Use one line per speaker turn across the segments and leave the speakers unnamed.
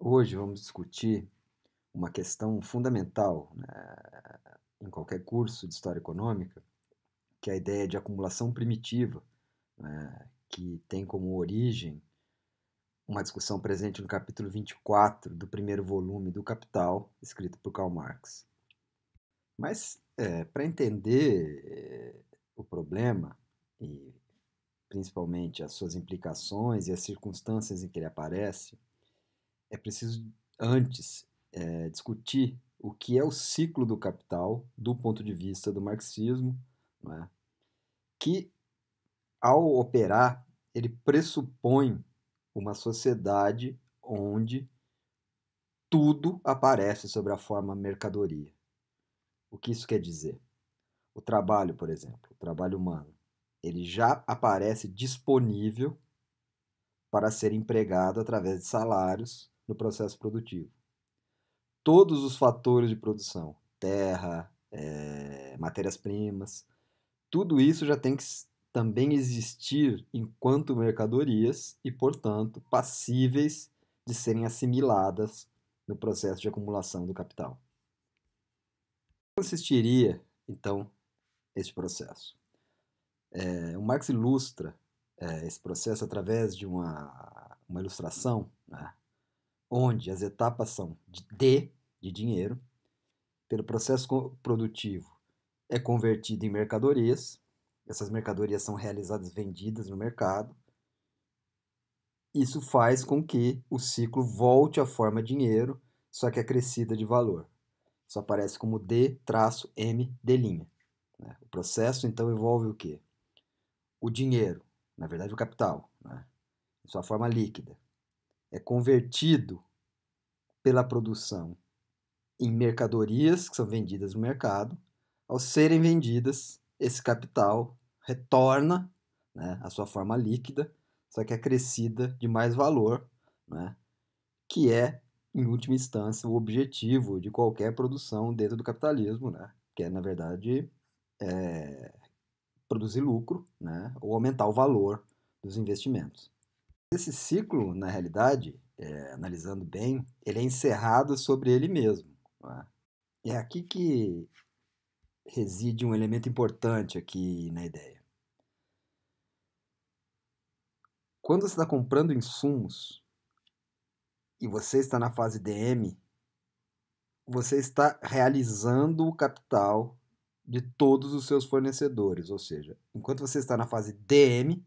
Hoje vamos discutir uma questão fundamental né, em qualquer curso de história econômica, que é a ideia de acumulação primitiva, né, que tem como origem uma discussão presente no capítulo 24 do primeiro volume do Capital, escrito por Karl Marx. Mas, é, para entender eh, o problema, e principalmente as suas implicações e as circunstâncias em que ele aparece, é preciso antes é, discutir o que é o ciclo do capital do ponto de vista do marxismo, é? que ao operar ele pressupõe uma sociedade onde tudo aparece sobre a forma mercadoria. O que isso quer dizer? O trabalho, por exemplo, o trabalho humano, ele já aparece disponível para ser empregado através de salários no processo produtivo. Todos os fatores de produção, terra, é, matérias-primas, tudo isso já tem que também existir enquanto mercadorias e, portanto, passíveis de serem assimiladas no processo de acumulação do capital. Como Consistiria, então, esse processo? É, o Marx ilustra é, esse processo através de uma, uma ilustração né, onde as etapas são de D, de dinheiro, pelo processo produtivo é convertido em mercadorias, essas mercadorias são realizadas vendidas no mercado. Isso faz com que o ciclo volte à forma dinheiro, só que acrescida de valor. Isso aparece como D-M-D'. Né? O processo, então, envolve o quê? O dinheiro, na verdade, o capital, né? em sua forma líquida é convertido pela produção em mercadorias que são vendidas no mercado. Ao serem vendidas, esse capital retorna né, à sua forma líquida, só que acrescida de mais valor, né, que é, em última instância, o objetivo de qualquer produção dentro do capitalismo, né, que é, na verdade, é, produzir lucro né, ou aumentar o valor dos investimentos. Esse ciclo, na realidade, é, analisando bem, ele é encerrado sobre ele mesmo. É? é aqui que reside um elemento importante aqui na ideia. Quando você está comprando insumos e você está na fase DM, você está realizando o capital de todos os seus fornecedores, ou seja, enquanto você está na fase DM,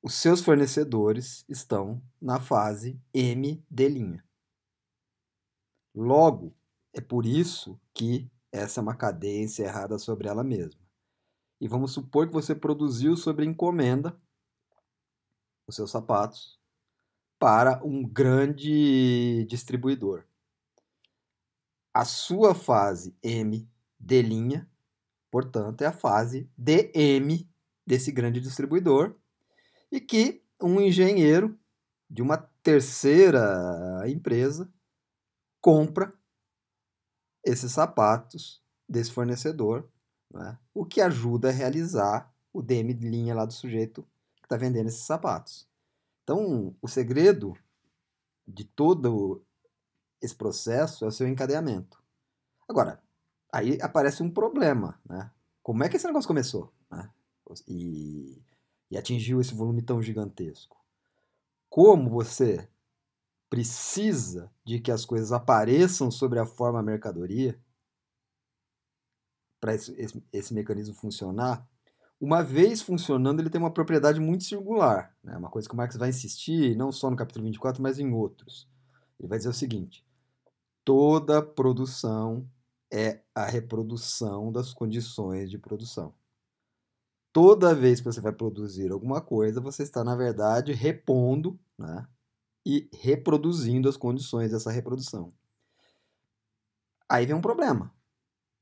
os seus fornecedores estão na fase MD'. Logo, é por isso que essa é uma cadência errada sobre ela mesma. E vamos supor que você produziu sobre encomenda os seus sapatos para um grande distribuidor. A sua fase M de linha, portanto, é a fase DM desse grande distribuidor e que um engenheiro de uma terceira empresa compra esses sapatos desse fornecedor, né? o que ajuda a realizar o DM de linha lá do sujeito que está vendendo esses sapatos. Então, o segredo de todo esse processo é o seu encadeamento. Agora, aí aparece um problema, né? Como é que esse negócio começou? Né? E e atingiu esse volume tão gigantesco. Como você precisa de que as coisas apareçam sobre a forma mercadoria para esse, esse, esse, mecanismo funcionar, uma vez funcionando, ele tem uma propriedade muito singular. Né? Uma coisa que o Marx vai insistir, não só no capítulo 24, mas em outros. Ele vai dizer o seguinte: toda produção é a reprodução das condições de produção toda vez que você vai produzir alguma coisa, você está, na verdade, repondo né, e reproduzindo as condições dessa reprodução. Aí vem um problema,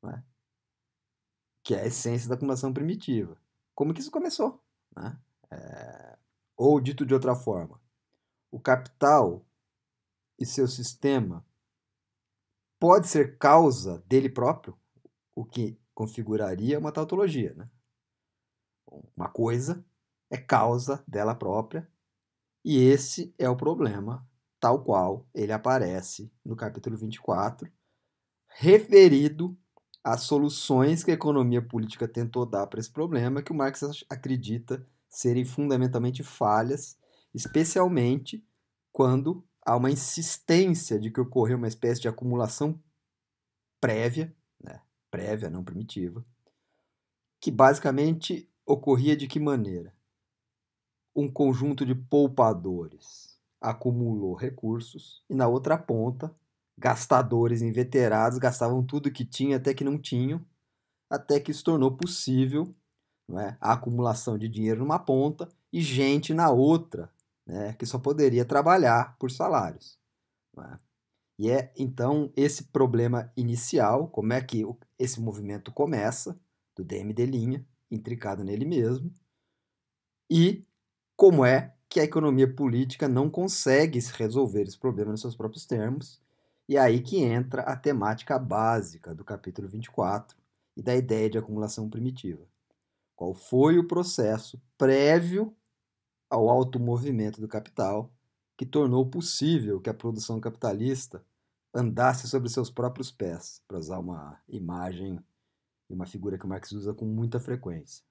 né, que é a essência da acumulação primitiva. Como que isso começou? Né? É... Ou, dito de outra forma, o capital e seu sistema pode ser causa dele próprio, o que configuraria uma tautologia, né? Uma coisa é causa dela própria, e esse é o problema, tal qual ele aparece no capítulo 24, referido às soluções que a economia política tentou dar para esse problema, que o Marx acredita serem fundamentalmente falhas, especialmente quando há uma insistência de que ocorreu uma espécie de acumulação prévia, né, prévia, não primitiva, que basicamente ocorria de que maneira? Um conjunto de poupadores acumulou recursos e, na outra ponta, gastadores inveterados gastavam tudo que tinha até que não tinham, até que se tornou possível é? a acumulação de dinheiro numa ponta e gente na outra, né, que só poderia trabalhar por salários. É? E é então esse problema inicial, como é que esse movimento começa, do DMD linha, intricado nele mesmo, e como é que a economia política não consegue resolver esse problema nos seus próprios termos, e é aí que entra a temática básica do capítulo 24 e da ideia de acumulação primitiva. Qual foi o processo prévio ao alto movimento do capital que tornou possível que a produção capitalista andasse sobre seus próprios pés, para usar uma imagem e uma figura que Marx usa com muita frequência.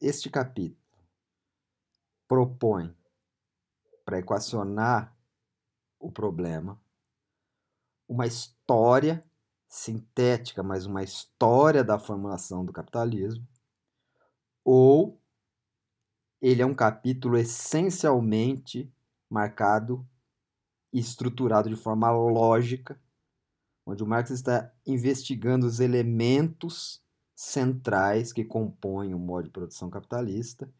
Este capítulo propõe para equacionar o problema uma história sintética, mas uma história da formulação do capitalismo, ou ele é um capítulo essencialmente marcado e estruturado de forma lógica onde o Marx está investigando os elementos centrais que compõem o modo de produção capitalista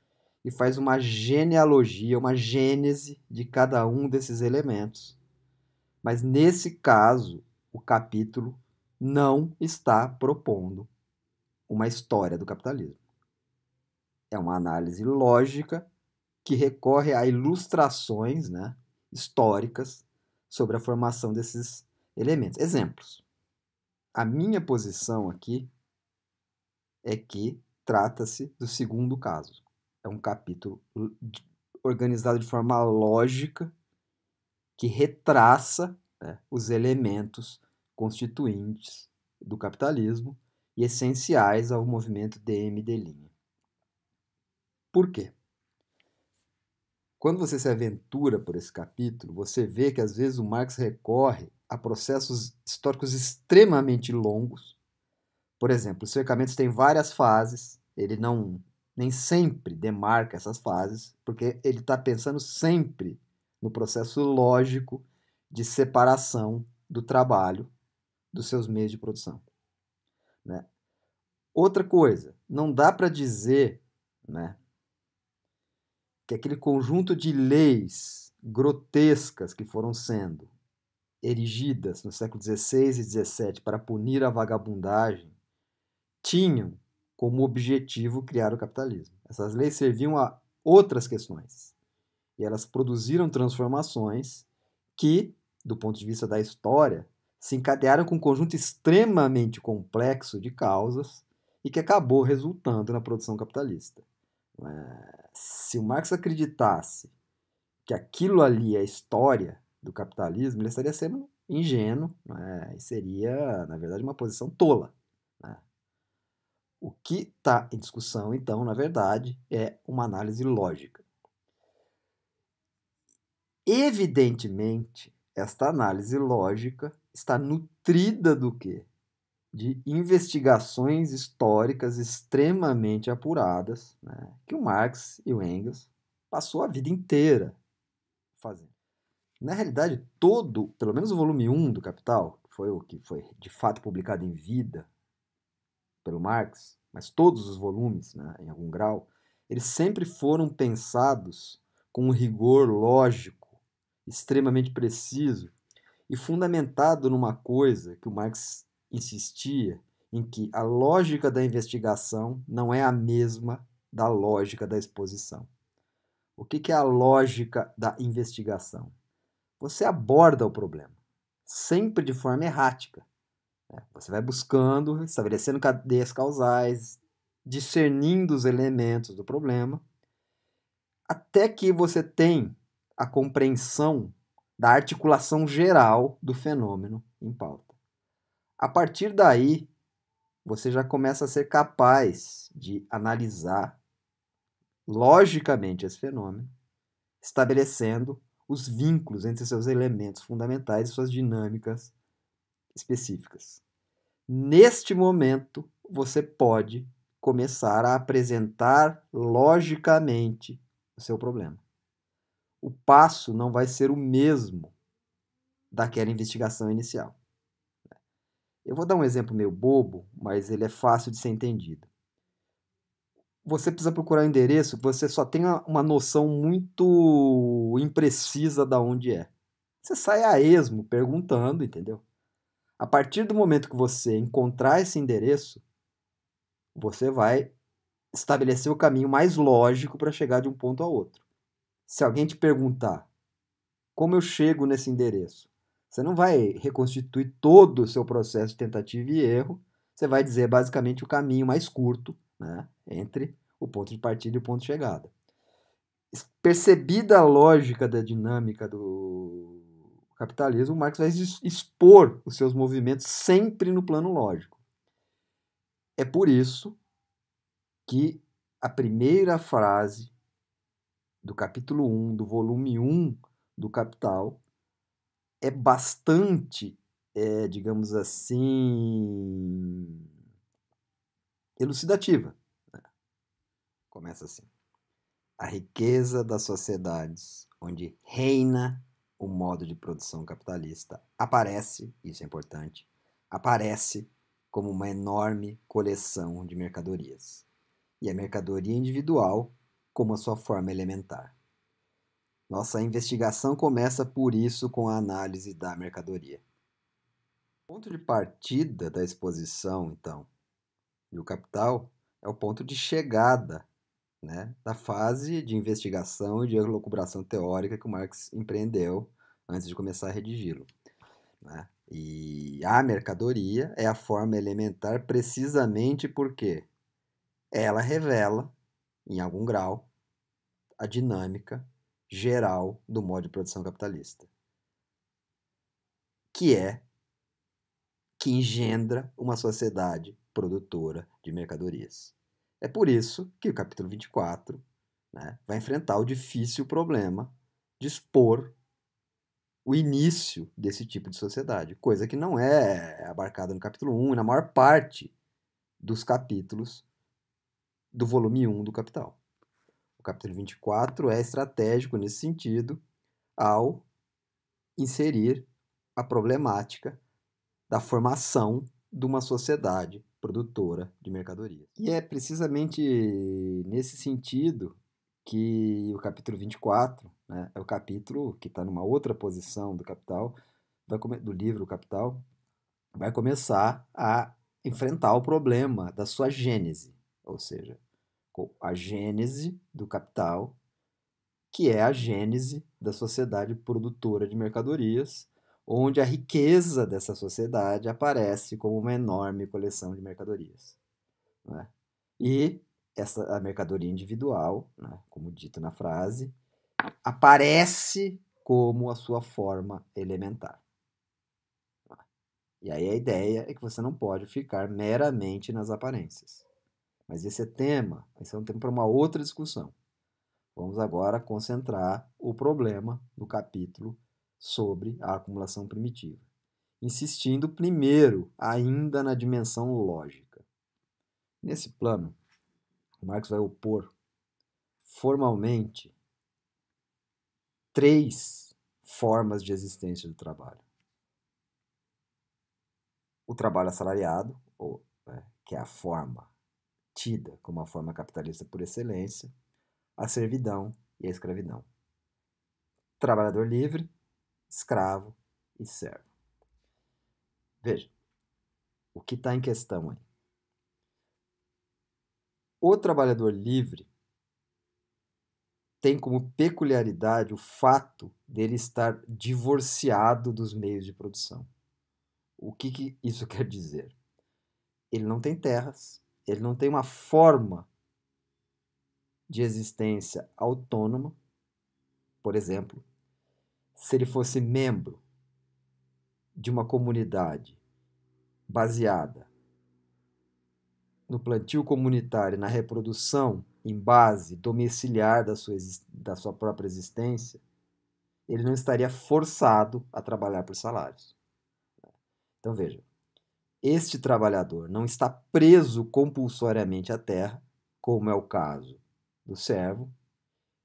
e faz uma genealogia, uma gênese de cada um desses elementos. Mas nesse caso, o capítulo não está propondo uma história do capitalismo. É uma análise lógica que recorre a ilustrações né, históricas sobre a formação desses elementos. Exemplos. A minha posição aqui é que trata-se do segundo caso. É um capítulo organizado de forma lógica que retraça né, os elementos constituintes do capitalismo e essenciais ao movimento DMD'. Por quê? Quando você se aventura por esse capítulo, você vê que às vezes o Marx recorre a processos históricos extremamente longos. Por exemplo, os cercamento têm várias fases, ele não nem sempre demarca essas fases, porque ele está pensando sempre no processo lógico de separação do trabalho dos seus meios de produção. Né? Outra coisa, não dá para dizer né, que aquele conjunto de leis grotescas que foram sendo erigidas no século XVI e XVII para punir a vagabundagem tinham como objetivo criar o capitalismo. Essas leis serviam a outras questões e elas produziram transformações que, do ponto de vista da história, se encadearam com um conjunto extremamente complexo de causas e que acabou resultando na produção capitalista. Eh, se o Marx acreditasse que aquilo ali é história, do capitalismo, ele estaria sendo ingênuo né? e seria, na verdade, uma posição tola. Né? O que está em discussão, então, na verdade, é uma análise lógica. Evidentemente, esta análise lógica está nutrida do quê? De investigações históricas extremamente apuradas, né? que o Marx e o Engels passou a vida inteira fazendo. Na realidade, todo, pelo menos o volume 1 do Capital, foi o que foi de fato publicado em vida pelo Marx, mas todos os volumes, né, em algum grau, eles sempre foram pensados com um rigor lógico, extremamente preciso e fundamentado numa coisa que o Marx insistia, em que a lógica da investigação não é a mesma da lógica da exposição. O que, que é a lógica da investigação? você aborda o problema, sempre de forma errática. Né? Você vai buscando, estabelecendo cadeias causais, discernindo os elementos do problema, até que você tem a compreensão da articulação geral do fenômeno em pauta. A partir daí, você já começa a ser capaz de analisar logicamente esse fenômeno, estabelecendo os vínculos entre seus elementos fundamentais e suas dinâmicas específicas. Neste momento, você pode começar a apresentar logicamente o seu problema. O passo não vai ser o mesmo daquela investigação inicial. Eu vou dar um exemplo meio bobo, mas ele é fácil de ser entendido você precisa procurar o um endereço, você só tem uma noção muito imprecisa da onde é. Você sai a esmo perguntando, entendeu? A partir do momento que você encontrar esse endereço, você vai estabelecer o caminho mais lógico para chegar de um ponto a outro. Se alguém te perguntar como eu chego nesse endereço, você não vai reconstituir todo o seu processo de tentativa e erro, você vai dizer basicamente o caminho mais curto né, entre o ponto de partida e o ponto de chegada. Percebida a lógica da dinâmica do capitalismo, Marx vai expor os seus movimentos sempre no plano lógico. É por isso que a primeira frase do capítulo 1, do volume 1 do Capital, é bastante, é, digamos assim, elucidativa. Né? Começa assim: A riqueza das sociedades onde reina o modo de produção capitalista aparece, isso é importante, aparece como uma enorme coleção de mercadorias. E a mercadoria individual como a sua forma elementar. Nossa investigação começa por isso com a análise da mercadoria. O ponto de partida da exposição, então, e o capital é o ponto de chegada né, da fase de investigação e de elucubração teórica que o Marx empreendeu antes de começar a redigi-lo. Né? E a mercadoria é a forma elementar precisamente porque ela revela, em algum grau, a dinâmica geral do modo de produção capitalista, que é que engendra uma sociedade produtora de mercadorias. É por isso que o capítulo 24 né, vai enfrentar o difícil problema de expor o início desse tipo de sociedade, coisa que não é abarcada no capítulo 1 e na maior parte dos capítulos do volume 1 do Capital. O capítulo 24 é estratégico nesse sentido ao inserir a problemática da formação de uma sociedade produtora de mercadorias. E é precisamente nesse sentido que o capítulo 24 né, é o capítulo que está numa outra posição do Capital, do livro Capital, vai começar a enfrentar o problema da sua gênese, ou seja, a gênese do capital, que é a gênese da sociedade produtora de mercadorias, onde a riqueza dessa sociedade aparece como uma enorme coleção de mercadorias. Né? E essa, a mercadoria individual, né, como dito na frase, aparece como a sua forma elementar. Né? E aí a ideia é que você não pode ficar meramente nas aparências. Mas esse é tema, esse é um tema para uma outra discussão. Vamos agora concentrar o problema no capítulo sobre a acumulação primitiva, insistindo primeiro ainda na dimensão lógica. Nesse plano, Marx vai opor formalmente três formas de existência do trabalho. O trabalho assalariado, ou, né, que é a forma tida como a forma capitalista por excelência, a servidão e a escravidão. Trabalhador livre, escravo e servo. Veja, o que está em questão aí? O trabalhador livre tem como peculiaridade o fato dele estar divorciado dos meios de produção. O que, que isso quer dizer? Ele não tem terras, ele não tem uma forma de existência autônoma, por exemplo, se ele fosse membro de uma comunidade baseada no plantio comunitário, na reprodução em base domiciliar da sua, da sua própria existência, ele não estaria forçado a trabalhar por salários. Então veja, este trabalhador não está preso compulsoriamente à terra, como é o caso do servo,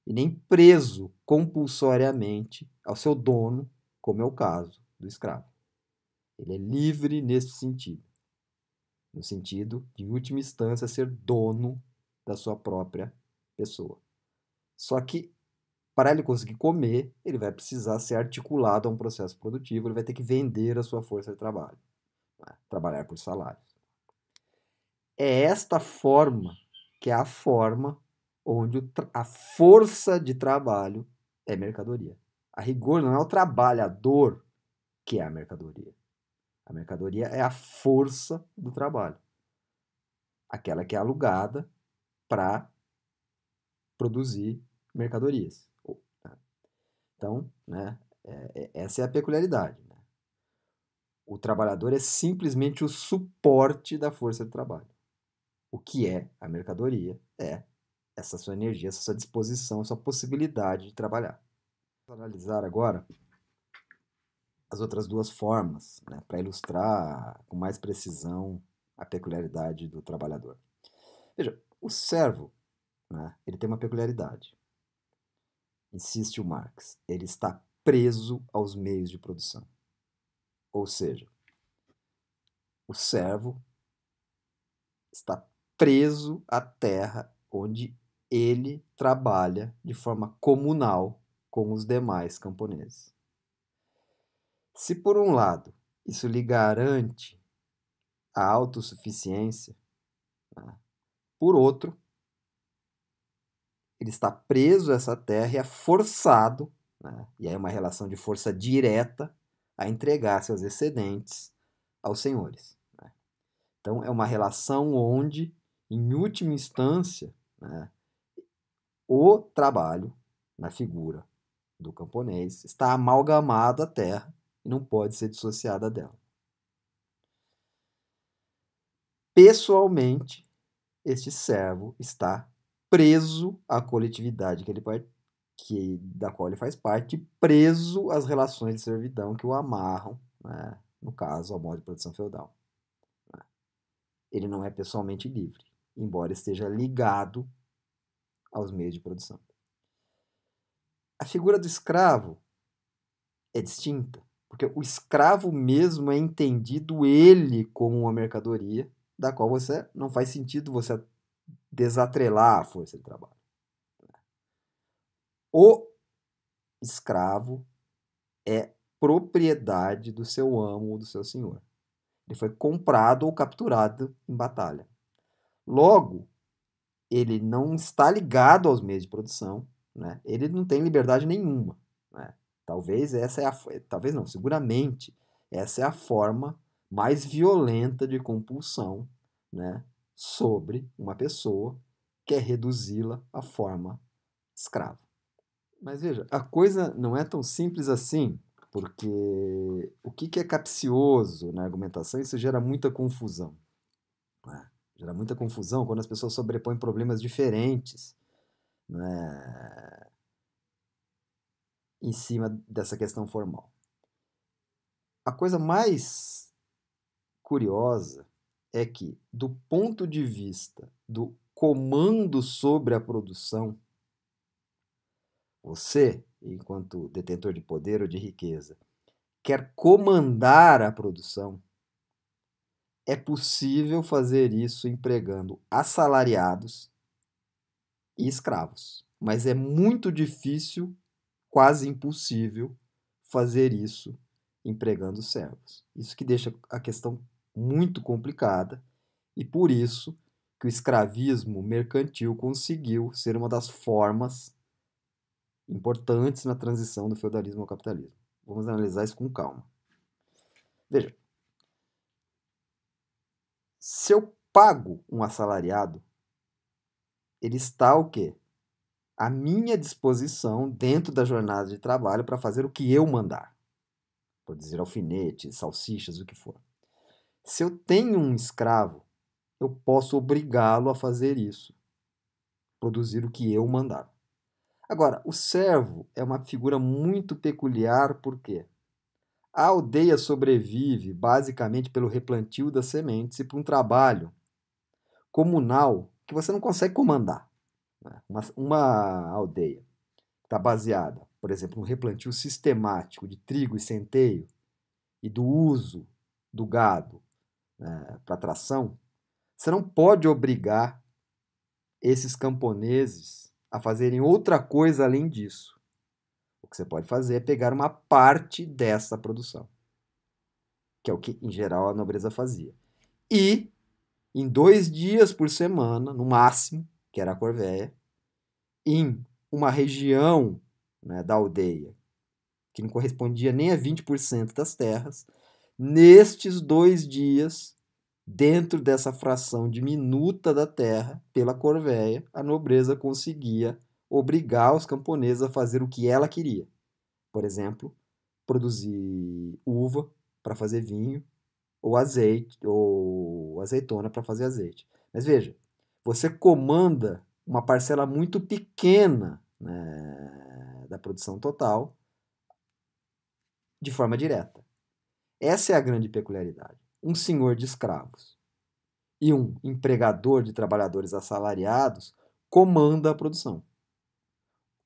e nem preso compulsoriamente ao é seu dono, como é o caso do escravo. Ele é livre nesse sentido no sentido de, em última instância, ser dono da sua própria pessoa. Só que, para ele conseguir comer, ele vai precisar ser articulado a um processo produtivo, ele vai ter que vender a sua força de trabalho, né? trabalhar por salários. É esta forma que é a forma onde a força de trabalho é mercadoria. A rigor, não é o trabalhador que é a mercadoria. A mercadoria é a força do trabalho, aquela que é alugada para produzir mercadorias. Tá. Então, né, é, é, essa é a peculiaridade. Né? O trabalhador é simplesmente o suporte da força de trabalho. O que é a mercadoria é essa sua energia, essa sua disposição, essa sua possibilidade de trabalhar analisar agora as outras duas formas, né, para ilustrar com mais precisão a peculiaridade do trabalhador. Veja, o servo, né, ele tem uma peculiaridade. Insiste o Marx, ele está preso aos meios de produção. Ou seja, o servo está preso à terra onde ele trabalha de forma comunal com os demais camponeses. Se, por um lado, isso lhe garante a autossuficiência, né? por outro, ele está preso a essa terra e é forçado, né? e aí é uma relação de força direta, a entregar seus excedentes aos senhores. Né? Então, é uma relação onde, em última instância, né, o trabalho na figura do camponês está amalgamado à terra e não pode ser dissociada dela. Pessoalmente, este servo está preso à coletividade que ele que, da qual ele faz parte, preso às relações de servidão que o amarram, né, no caso, ao modo de produção feudal. Né. Ele não é pessoalmente livre, embora esteja ligado aos meios de produção a figura do escravo é distinta, porque o escravo mesmo é entendido ele como uma mercadoria da qual você não faz sentido você desatrelar a força de trabalho. Né? O escravo é propriedade do seu amo ou do seu senhor. Ele foi comprado ou capturado em batalha. Logo, ele não está ligado aos meios de produção, né? ele não tem liberdade nenhuma. Né? Talvez essa é a, talvez não, seguramente essa é a forma mais violenta de compulsão, né? sobre uma pessoa que é reduzi-la à forma escrava. Mas veja, a coisa não é tão simples assim, porque o que é capcioso na argumentação, isso gera muita confusão. Né? Gera muita confusão quando as pessoas sobrepõem problemas diferentes né, em cima dessa questão formal. A coisa mais curiosa é que, do ponto de vista do comando sobre a produção, você, enquanto detentor de poder ou de riqueza, quer comandar a produção, é possível fazer isso empregando assalariados e escravos. Mas é muito difícil, quase impossível, fazer isso empregando servos. Isso que deixa a questão muito complicada e por isso que o escravismo mercantil conseguiu ser uma das formas importantes na transição do feudalismo ao capitalismo. Vamos analisar isso com calma. Veja, se eu pago um assalariado ele está o quê? À minha disposição dentro da jornada de trabalho para fazer o que eu mandar. Por dizer alfinetes, salsichas, o que for. Se eu tenho um escravo, eu posso obrigá-lo a fazer isso, produzir o que eu mandar. Agora, o servo é uma figura muito peculiar porque a aldeia sobrevive basicamente pelo replantio das sementes e por um trabalho comunal que você não consegue comandar. Né? Uma, uma aldeia que está baseada, por exemplo, no replantio sistemático de trigo e centeio e do uso do gado né, para tração, você não pode obrigar esses camponeses a fazerem outra coisa além disso. O que você pode fazer é pegar uma parte dessa produção, que é o que, em geral, a nobreza fazia, e em dois dias por semana, no máximo, que era a Corvéia, em uma região né, da aldeia que não correspondia nem a 20% das terras, nestes dois dias, dentro dessa fração diminuta da terra, pela Corvéia, a nobreza conseguia obrigar os camponeses a fazer o que ela queria. Por exemplo, produzir uva para fazer vinho ou azeite ou azeitona para fazer azeite. Mas veja, você comanda uma parcela muito pequena né, da produção total de forma direta. Essa é a grande peculiaridade. Um senhor de escravos e um empregador de trabalhadores assalariados comanda a produção.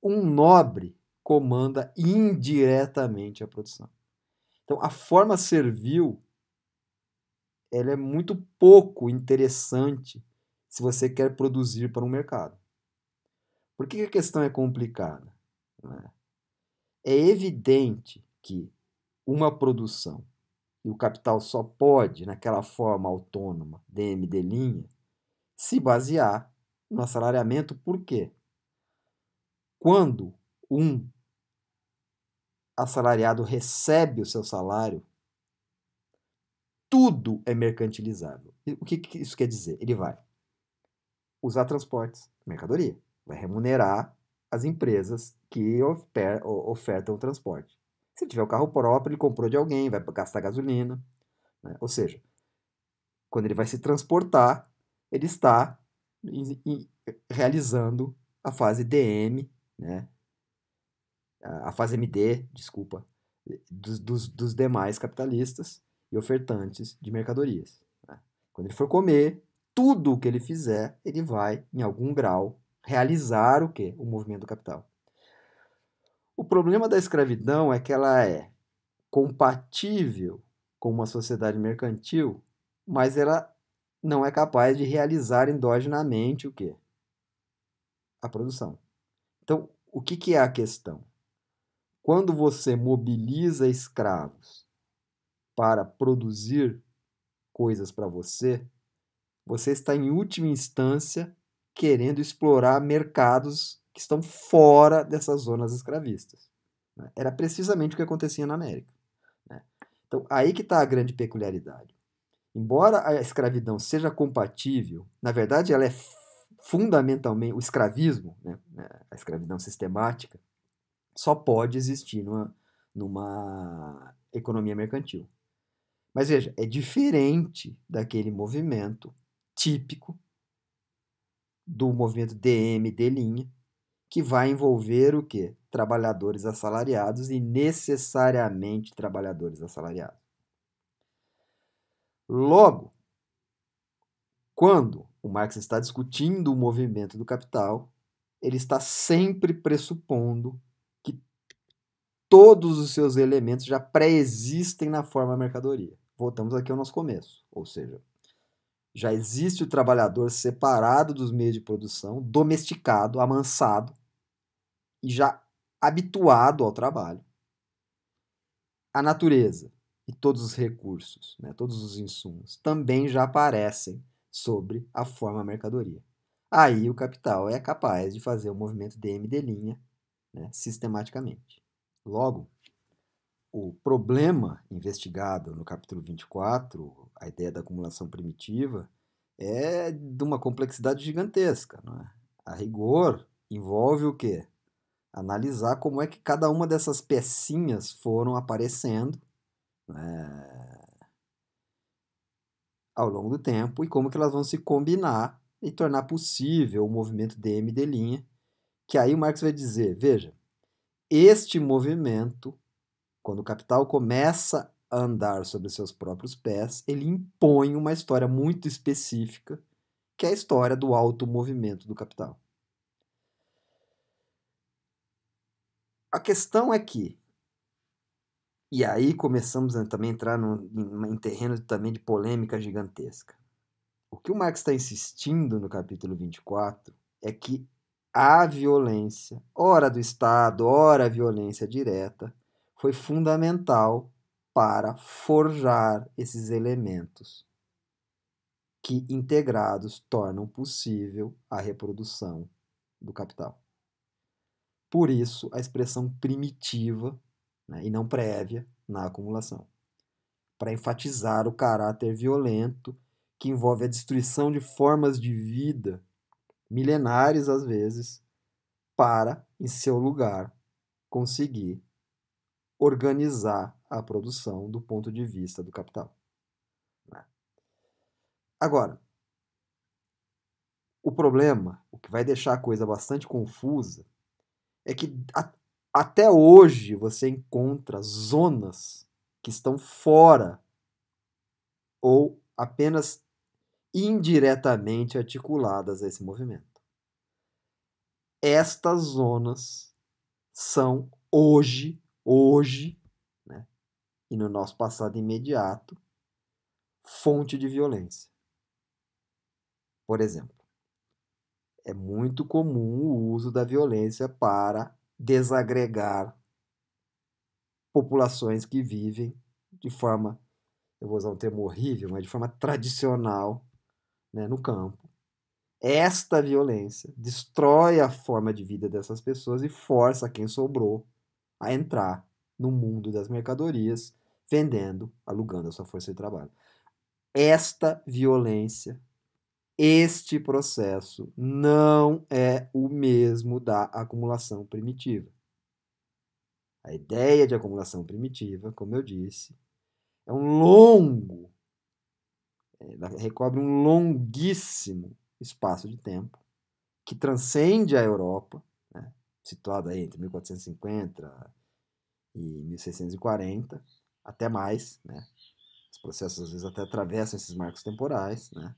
Um nobre comanda indiretamente a produção. Então, a forma servil ela é muito pouco interessante se você quer produzir para um mercado. Por que a questão é complicada? É? é evidente que uma produção e o capital só pode, naquela forma autônoma, DMD linha, se basear no assalariamento, por quê? Quando um assalariado recebe o seu salário, tudo é mercantilizável. O que, que isso quer dizer? Ele vai usar transportes, mercadoria, vai remunerar as empresas que ofer ofertam o transporte. Se tiver o carro próprio, ele comprou de alguém, vai gastar gasolina. Né? Ou seja, quando ele vai se transportar, ele está realizando a fase DM, né? a fase MD, desculpa, dos, dos, dos demais capitalistas, e ofertantes de mercadorias. Né? Quando ele for comer, tudo o que ele fizer, ele vai, em algum grau, realizar o que? O movimento do capital. O problema da escravidão é que ela é compatível com uma sociedade mercantil, mas ela não é capaz de realizar endogenamente o que? A produção. Então, o que, que é a questão? Quando você mobiliza escravos para produzir coisas para você, você está em última instância querendo explorar mercados que estão fora dessas zonas escravistas. Né? Era precisamente o que acontecia na América. Né? Então, aí que está a grande peculiaridade. Embora a escravidão seja compatível, na verdade ela é fundamentalmente o escravismo, né, é, a escravidão sistemática, só pode existir numa, numa economia mercantil. Mas veja, é diferente daquele movimento típico do movimento DM de linha, que vai envolver o quê? Trabalhadores assalariados e necessariamente trabalhadores assalariados. Logo, quando o Marx está discutindo o movimento do capital, ele está sempre pressupondo que todos os seus elementos já pré-existem na forma mercadoria voltamos aqui ao nosso começo. Ou seja, já existe o trabalhador separado dos meios de produção, domesticado, amansado e já habituado ao trabalho. A natureza e todos os recursos, né, todos os insumos, também já aparecem sobre a forma mercadoria. Aí o capital é capaz de fazer o movimento DMD linha né, sistematicamente. Logo, o problema investigado no capítulo 24, a ideia da acumulação primitiva, é de uma complexidade gigantesca. Não é? A rigor, envolve o quê? Analisar como é que cada uma dessas pecinhas foram aparecendo né, ao longo do tempo e como que elas vão se combinar e tornar possível o movimento DMD linha, que aí o Marx vai dizer, veja, este movimento quando o capital começa a andar sobre seus próprios pés, ele impõe uma história muito específica, que é a história do alto movimento do capital. A questão é que, e aí começamos a também entrar em, em terreno também de polêmica gigantesca. O que o Marx está insistindo no capítulo 24 é que a violência, ora do Estado, ora a violência direta, foi fundamental para forjar esses elementos que integrados tornam possível a reprodução do capital. Por isso, a expressão primitiva né, e não prévia na acumulação, para enfatizar o caráter violento que envolve a destruição de formas de vida, milenares às vezes, para, em seu lugar, conseguir organizar a produção do ponto de vista do capital. Né? Agora, o problema, o que vai deixar a coisa bastante confusa, é que a, até hoje você encontra zonas que estão fora ou apenas indiretamente articuladas a esse movimento. Estas zonas são hoje hoje né, e no nosso passado imediato fonte de violência. Por exemplo, é muito comum o uso da violência para desagregar populações que vivem de forma, eu vou usar um termo horrível, mas de forma tradicional né, no campo. Esta violência destrói a forma de vida dessas pessoas e força quem sobrou a entrar no mundo das mercadorias, vendendo, alugando a sua força de trabalho. Esta violência, este processo não é o mesmo da acumulação primitiva. A ideia de acumulação primitiva, como eu disse, é um longo, é, ela recobre um longuíssimo espaço de tempo que transcende a Europa situado aí entre 1450 e 1640, até mais, né? Os processos às vezes até atravessam esses marcos temporais, né?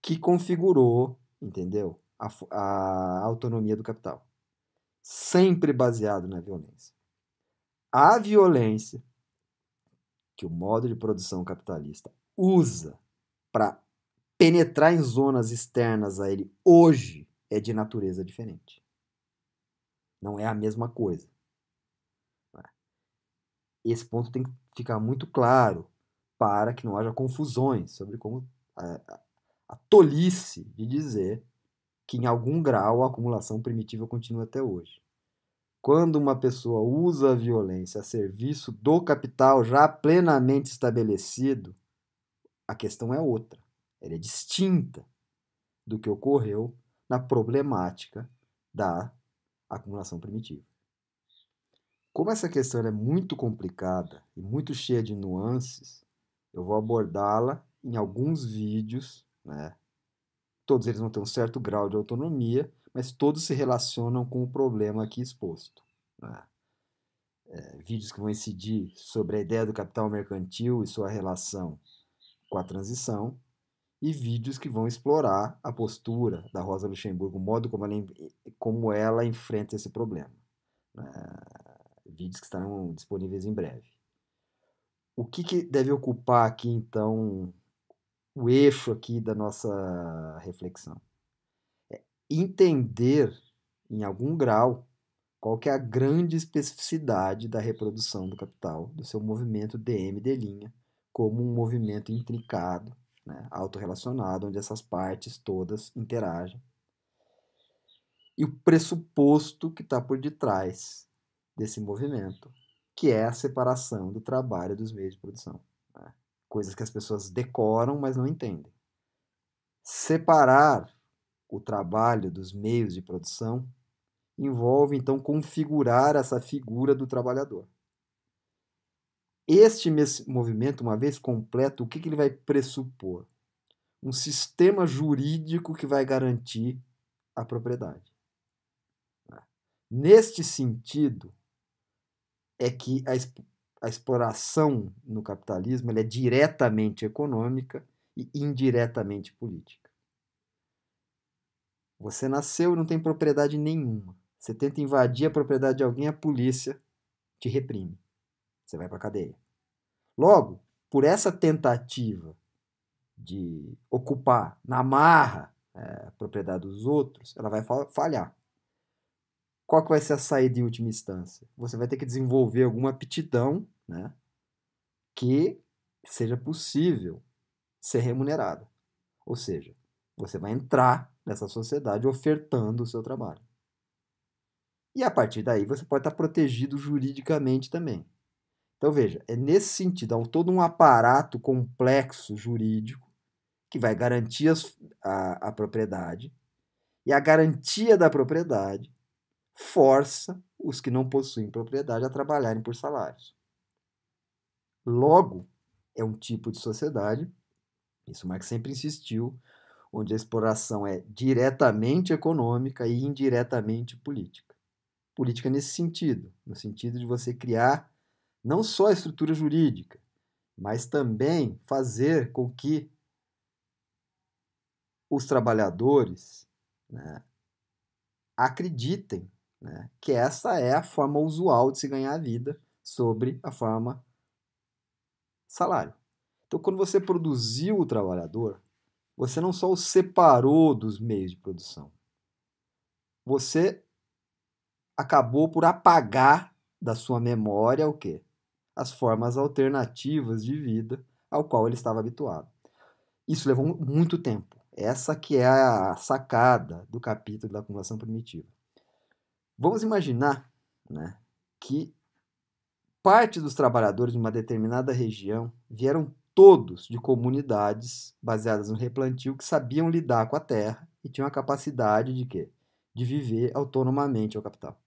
Que configurou, entendeu? A, a autonomia do capital. Sempre baseado na violência. A violência que o modo de produção capitalista usa para penetrar em zonas externas a ele hoje é de natureza diferente. Não é a mesma coisa. Né? Esse ponto tem que ficar muito claro para que não haja confusões sobre como a, a tolice de dizer que em algum grau a acumulação primitiva continua até hoje. Quando uma pessoa usa a violência a serviço do capital já plenamente estabelecido, a questão é outra, ela é distinta do que ocorreu na problemática da acumulação primitiva. Como essa questão é muito complicada e muito cheia de nuances, eu vou abordá-la em alguns vídeos, né? Todos eles vão ter um certo grau de autonomia, mas todos se relacionam com o problema aqui exposto. Né? É, vídeos que vão incidir sobre a ideia do capital mercantil e sua relação com a transição, e vídeos que vão explorar a postura da Rosa Luxemburgo, o modo como ela, como ela enfrenta esse problema. Uh, vídeos que estarão disponíveis em breve. O que, que deve ocupar aqui, então, o eixo aqui da nossa reflexão? É entender, em algum grau, qual que é a grande especificidade da reprodução do capital, do seu movimento DM de linha, como um movimento intricado, né, autorrelacionado, onde essas partes todas interagem. E o pressuposto que está por detrás desse movimento, que é a separação do trabalho dos meios de produção. Né? Coisas que as pessoas decoram, mas não entendem. Separar o trabalho dos meios de produção envolve, então, configurar essa figura do trabalhador. Este movimento, uma vez completo, o que, que ele vai pressupor? Um sistema jurídico que vai garantir a propriedade. Né? Neste sentido, é que a, a exploração no capitalismo é diretamente econômica e indiretamente política. Você nasceu e não tem propriedade nenhuma. Você tenta invadir a propriedade de alguém, a polícia te reprime você vai para a cadeia. Logo, por essa tentativa de ocupar na marra é, a propriedade dos outros, ela vai falhar. Qual que vai ser a saída em última instância? Você vai ter que desenvolver alguma aptidão né, que seja possível ser remunerada. Ou seja, você vai entrar nessa sociedade ofertando o seu trabalho. E a partir daí você pode estar protegido juridicamente também. Então veja, é nesse sentido, há é todo um aparato complexo jurídico que vai garantir a, a propriedade, e a garantia da propriedade força os que não possuem propriedade a trabalharem por salários. Logo, é um tipo de sociedade, isso Marx sempre insistiu, onde a exploração é diretamente econômica e indiretamente política. Política nesse sentido, no sentido de você criar não só a estrutura jurídica, mas também fazer com que os trabalhadores né, acreditem né, que essa é a forma usual de se ganhar a vida sobre a forma salário. Então, quando você produziu o trabalhador, você não só o separou dos meios de produção, você acabou por apagar da sua memória o quê? as formas alternativas de vida ao qual ele estava habituado. Isso levou muito tempo. Essa que é a sacada do capítulo da acumulação primitiva. Vamos imaginar né, que parte dos trabalhadores de uma determinada região vieram todos de comunidades baseadas no replantio que sabiam lidar com a terra e tinham a capacidade de quê? De viver autonomamente ao capital.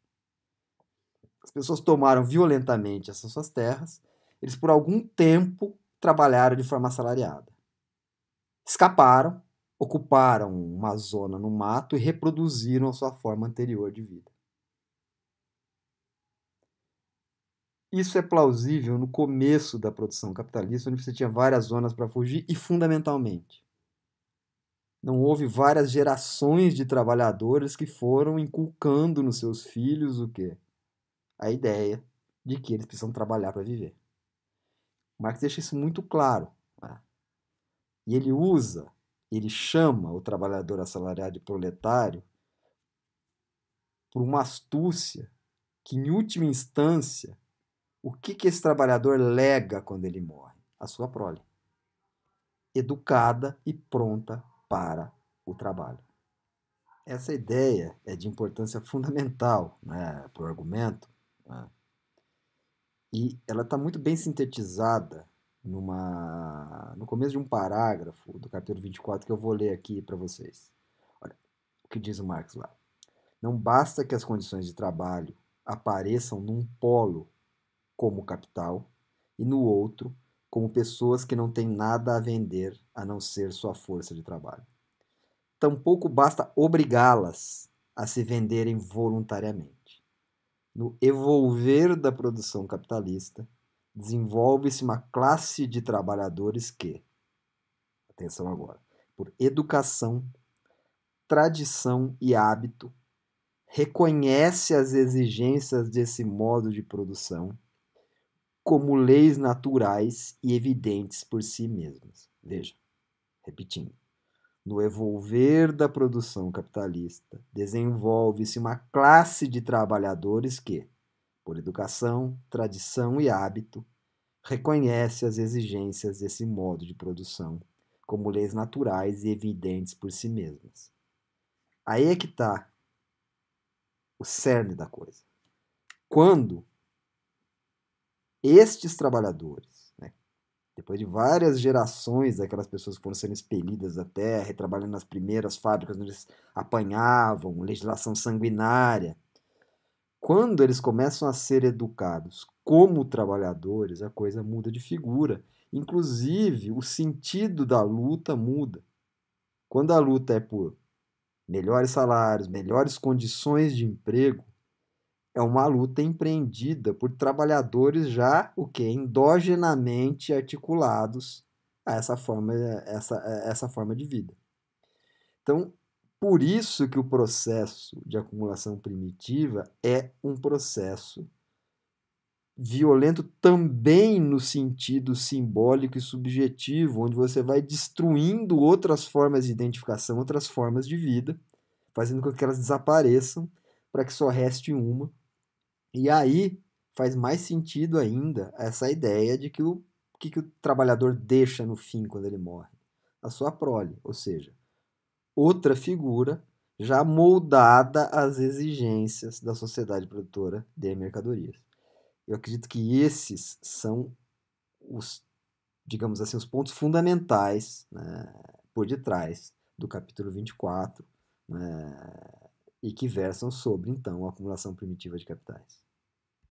As pessoas tomaram violentamente essas suas terras, eles por algum tempo trabalharam de forma assalariada. Escaparam, ocuparam uma zona no mato e reproduziram a sua forma anterior de vida. Isso é plausível no começo da produção capitalista, onde você tinha várias zonas para fugir e, fundamentalmente, não houve várias gerações de trabalhadores que foram inculcando nos seus filhos o quê? a ideia de que eles precisam trabalhar para viver. Marx deixa isso muito claro. Né? E ele usa, ele chama o trabalhador assalariado de proletário por uma astúcia que, em última instância, o que, que esse trabalhador lega quando ele morre? A sua prole. Educada e pronta para o trabalho. Essa ideia é de importância fundamental né, para o argumento, né? E ela está muito bem sintetizada numa, no começo de um parágrafo do capítulo 24 que eu vou ler aqui para vocês. Olha o que diz o Marx lá. Não basta que as condições de trabalho apareçam num polo como capital e no outro como pessoas que não têm nada a vender a não ser sua força de trabalho. Tampouco basta obrigá-las a se venderem voluntariamente no evolver da produção capitalista, desenvolve-se uma classe de trabalhadores que, atenção agora, por educação, tradição e hábito, reconhece as exigências desse modo de produção como leis naturais e evidentes por si mesmas. Veja, repetindo. No evolver da produção capitalista, desenvolve-se uma classe de trabalhadores que, por educação, tradição e hábito, reconhece as exigências desse modo de produção como leis naturais e evidentes por si mesmas. Aí é que está o cerne da coisa. Quando estes trabalhadores depois de várias gerações daquelas pessoas que foram sendo expelidas da terra e trabalhando nas primeiras fábricas onde eles apanhavam, legislação sanguinária. Quando eles começam a ser educados como trabalhadores, a coisa muda de figura. Inclusive, o sentido da luta muda. Quando a luta é por melhores salários, melhores condições de emprego, é uma luta empreendida por trabalhadores já o que endogenamente articulados a essa forma essa, essa forma de vida. Então, por isso que o processo de acumulação primitiva é um processo violento também no sentido simbólico e subjetivo, onde você vai destruindo outras formas de identificação, outras formas de vida, fazendo com que elas desapareçam para que só reste uma e aí faz mais sentido ainda essa ideia de que o que, que o trabalhador deixa no fim quando ele morre? A sua prole, ou seja, outra figura já moldada às exigências da sociedade produtora de mercadorias. Eu acredito que esses são os, digamos assim, os pontos fundamentais né, por detrás do capítulo 24 né, e que versam sobre, então, a acumulação primitiva de capitais.